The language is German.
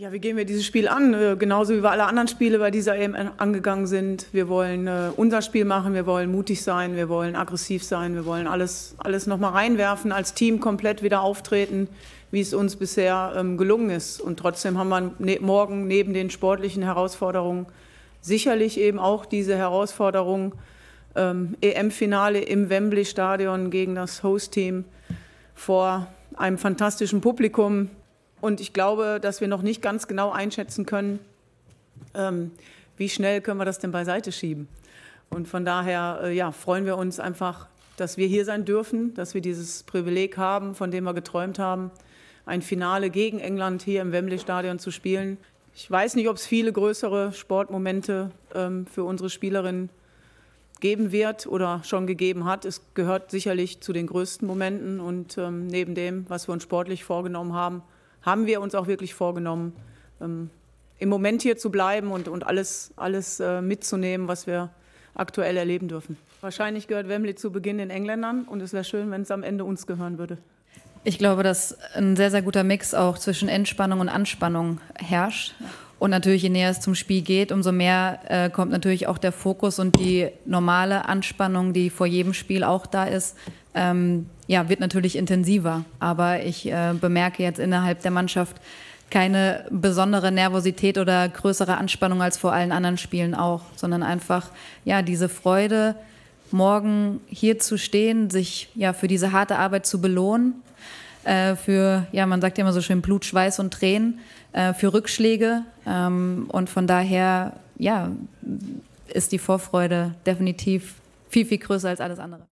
Ja, wie gehen wir dieses Spiel an? Äh, genauso wie wir alle anderen Spiele bei dieser EM angegangen sind. Wir wollen äh, unser Spiel machen, wir wollen mutig sein, wir wollen aggressiv sein, wir wollen alles, alles nochmal reinwerfen, als Team komplett wieder auftreten, wie es uns bisher ähm, gelungen ist. Und trotzdem haben wir ne morgen neben den sportlichen Herausforderungen sicherlich eben auch diese Herausforderung ähm, EM-Finale im Wembley-Stadion gegen das Host-Team vor einem fantastischen Publikum und ich glaube, dass wir noch nicht ganz genau einschätzen können, ähm, wie schnell können wir das denn beiseite schieben. Und von daher äh, ja, freuen wir uns einfach, dass wir hier sein dürfen, dass wir dieses Privileg haben, von dem wir geträumt haben, ein Finale gegen England hier im Wembley-Stadion zu spielen. Ich weiß nicht, ob es viele größere Sportmomente ähm, für unsere Spielerinnen geben wird oder schon gegeben hat. Es gehört sicherlich zu den größten Momenten und ähm, neben dem, was wir uns sportlich vorgenommen haben, haben wir uns auch wirklich vorgenommen, ähm, im Moment hier zu bleiben und, und alles, alles äh, mitzunehmen, was wir aktuell erleben dürfen. Wahrscheinlich gehört Wembley zu Beginn den Engländern und es wäre schön, wenn es am Ende uns gehören würde. Ich glaube, dass ein sehr, sehr guter Mix auch zwischen Entspannung und Anspannung herrscht. Und natürlich, je näher es zum Spiel geht, umso mehr äh, kommt natürlich auch der Fokus und die normale Anspannung, die vor jedem Spiel auch da ist, ähm, ja, wird natürlich intensiver. Aber ich äh, bemerke jetzt innerhalb der Mannschaft keine besondere Nervosität oder größere Anspannung als vor allen anderen Spielen auch, sondern einfach, ja, diese Freude, morgen hier zu stehen, sich ja für diese harte Arbeit zu belohnen äh, für, ja, man sagt ja immer so schön Blut, Schweiß und Tränen, äh, für Rückschläge. Ähm, und von daher, ja, ist die Vorfreude definitiv viel, viel größer als alles andere.